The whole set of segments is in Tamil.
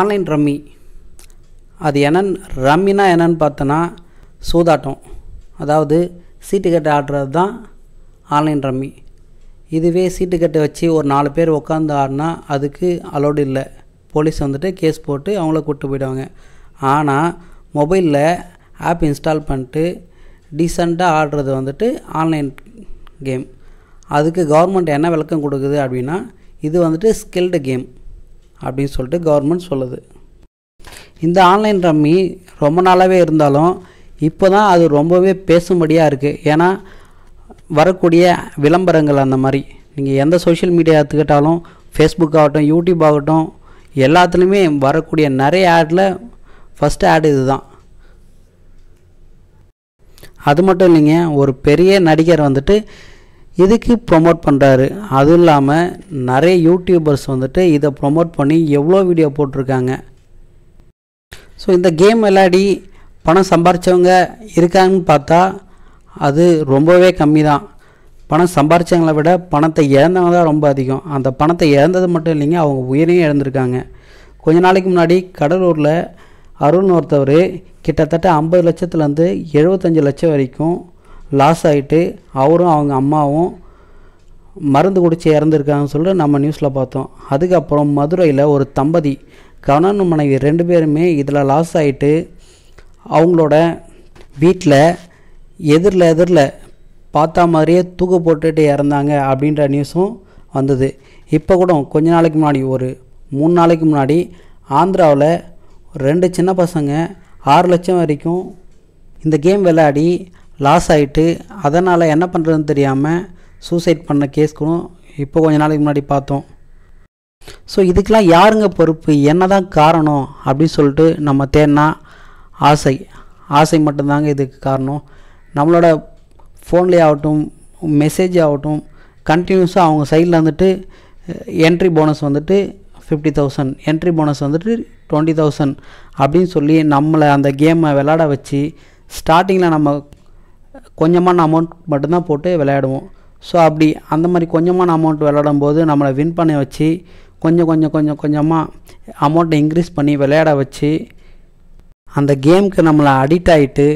ஆன்லைன் ரம்மி அது என்னென்னு ரம்மினா என்னென்னு பார்த்தோன்னா சூதாட்டம் அதாவது சீட்டு கட்டு ஆடுறது தான் ஆன்லைன் ரம்மி இதுவே சீட்டு கட்டு வச்சு ஒரு நாலு பேர் உட்காந்து ஆடினா அதுக்கு அலோடு இல்லை போலீஸ் வந்துட்டு கேஸ் போட்டு அவங்கள கூப்பிட்டு போயிடுவாங்க ஆனால் மொபைலில் ஆப் இன்ஸ்டால் பண்ணிட்டு டீசெண்டாக ஆடுறது வந்துட்டு ஆன்லைன் கேம் அதுக்கு கவர்மெண்ட் என்ன விளக்கம் கொடுக்குது அப்படின்னா இது வந்துட்டு ஸ்கில்டு கேம் அப்படின்னு சொல்லிட்டு கவர்மெண்ட் சொல்லுது இந்த ஆன்லைன் ரம்மி ரொம்ப நாளாகவே இருந்தாலும் இப்போ தான் அது ரொம்பவே பேசும்படியாக இருக்குது ஏன்னா வரக்கூடிய விளம்பரங்கள் அந்த மாதிரி நீங்கள் எந்த சோஷியல் மீடியா எடுத்துக்கிட்டாலும் ஃபேஸ்புக் ஆகட்டும் யூடியூப் ஆகட்டும் எல்லாத்துலேயுமே வரக்கூடிய நிறைய ஆடில் ஃபஸ்ட்டு ஆடு இது தான் அது மட்டும் இல்லைங்க ஒரு பெரிய நடிகர் வந்துட்டு இதுக்கு ப்ரொமோட் பண்ணுறாரு அதுவும் இல்லாமல் நிறைய யூடியூபர்ஸ் வந்துட்டு இதை ப்ரொமோட் பண்ணி எவ்வளோ வீடியோ போட்டிருக்காங்க ஸோ இந்த கேம் விளையாடி பணம் சம்பாரித்தவங்க இருக்காங்கன்னு பார்த்தா அது ரொம்பவே கம்மி தான் பணம் சம்பாரித்தவங்களை விட பணத்தை இழந்தவங்க தான் ரொம்ப அதிகம் அந்த பணத்தை இழந்தது மட்டும் இல்லைங்க அவங்க உயிரையும் இழந்திருக்காங்க கொஞ்ச நாளைக்கு முன்னாடி கடலூரில் அருண் ஒருத்தவர் கிட்டத்தட்ட ஐம்பது லட்சத்துலேருந்து எழுபத்தஞ்சு லட்சம் வரைக்கும் லாஸ் ஆகிட்டு அவரும் அவங்க அம்மாவும் மருந்து குடித்து இறந்துருக்காங்கன்னு சொல்லிட்டு நம்ம நியூஸில் பார்த்தோம் அதுக்கப்புறம் மதுரையில் ஒரு தம்பதி கணவன் மனைவி ரெண்டு பேருமே இதில் லாஸ் ஆகிட்டு அவங்களோட வீட்டில் எதிரில் எதிரில் பார்த்தா மாதிரியே தூக்கு போட்டுட்டு இறந்தாங்க அப்படின்ற நியூஸும் வந்தது இப்போ கூட கொஞ்ச நாளைக்கு முன்னாடி ஒரு மூணு நாளைக்கு முன்னாடி ஆந்திராவில் ரெண்டு சின்ன பசங்க ஆறு லட்சம் வரைக்கும் இந்த கேம் விளையாடி லாஸ் ஆகிட்டு அதனால் என்ன பண்ணுறதுன்னு தெரியாமல் சூசைட் பண்ண கேஸ்களும் இப்போ கொஞ்ச நாளைக்கு முன்னாடி பார்த்தோம் ஸோ இதுக்கெலாம் யாருங்க பொறுப்பு என்ன தான் காரணம் அப்படின்னு சொல்லிட்டு நம்ம தேடினா ஆசை ஆசை மட்டும்தாங்க இதுக்கு காரணம் நம்மளோட ஃபோன்லேயே ஆகட்டும் மெசேஜ் ஆகட்டும் கண்டினியூஸாக அவங்க சைடில் வந்துட்டு என்ட்ரி போனஸ் வந்துட்டு ஃபிஃப்டி தௌசண்ட் என்ட்ரி போனஸ் வந்துட்டு டுவெண்ட்டி தௌசண்ட் அப்படின்னு சொல்லி நம்மளை அந்த கேமை விளாட வச்சு ஸ்டார்டிங்கில் நம்ம கொஞ்சமான அமௌண்ட் மட்டும்தான் போட்டு விளையாடுவோம் ஸோ அப்படி அந்த மாதிரி கொஞ்சமான அமௌண்ட் விளையாடும் போது நம்மளை வின் பண்ண வச்சு கொஞ்சம் கொஞ்சம் கொஞ்சம் கொஞ்சமாக அமௌண்ட்டை இன்க்ரீஸ் பண்ணி விளையாட வச்சு அந்த கேமுக்கு நம்மளை அடிக்ட் ஆகிட்டு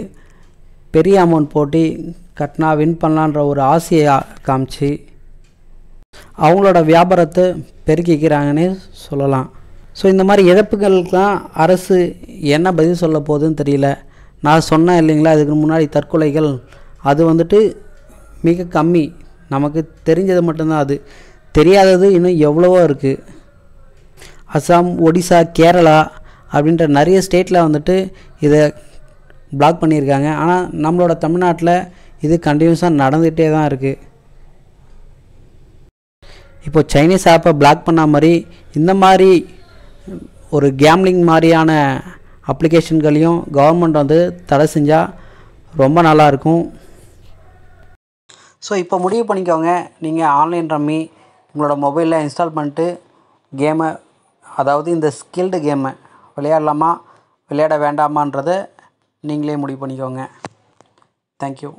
பெரிய அமௌண்ட் போட்டு கட்டினா வின் பண்ணலான்ற ஒரு ஆசையை காமிச்சு அவங்களோட வியாபாரத்தை பெருக்கிக்கிறாங்கன்னே சொல்லலாம் ஸோ இந்த மாதிரி இழப்புகளுக்கெலாம் அரசு என்ன பதில் சொல்ல போகுதுன்னு தெரியல நான் சொன்னேன் இல்லைங்களா அதுக்கு முன்னாடி தற்கொலைகள் அது வந்துட்டு மிக கம்மி நமக்கு தெரிஞ்சது மட்டும்தான் அது தெரியாதது இன்னும் எவ்வளவோ இருக்குது அசாம் ஒடிசா கேரளா அப்படின்ற நிறைய ஸ்டேட்டில் வந்துட்டு இதை பிளாக் பண்ணியிருக்காங்க ஆனால் நம்மளோட தமிழ்நாட்டில் இது கண்டினியூஸாக நடந்துகிட்டே தான் இருக்குது இப்போ சைனீஸ் ஆப்பை பிளாக் பண்ண மாதிரி இந்த மாதிரி ஒரு கேம்லிங் மாதிரியான அப்ளிகேஷன்களையும் கவர்மெண்ட் வந்து தடை செஞ்சால் ரொம்ப நல்லாயிருக்கும் ஸோ இப்போ முடிவு பண்ணிக்கோங்க நீங்கள் ஆன்லைன் ரம்மி உங்களோட மொபைலில் இன்ஸ்டால் பண்ணிட்டு கேமை அதாவது இந்த ஸ்கில்டு கேமை விளையாடலாமா விளையாட வேண்டாமான்றதை நீங்களே முடிவு பண்ணிக்கோங்க தேங்க்யூ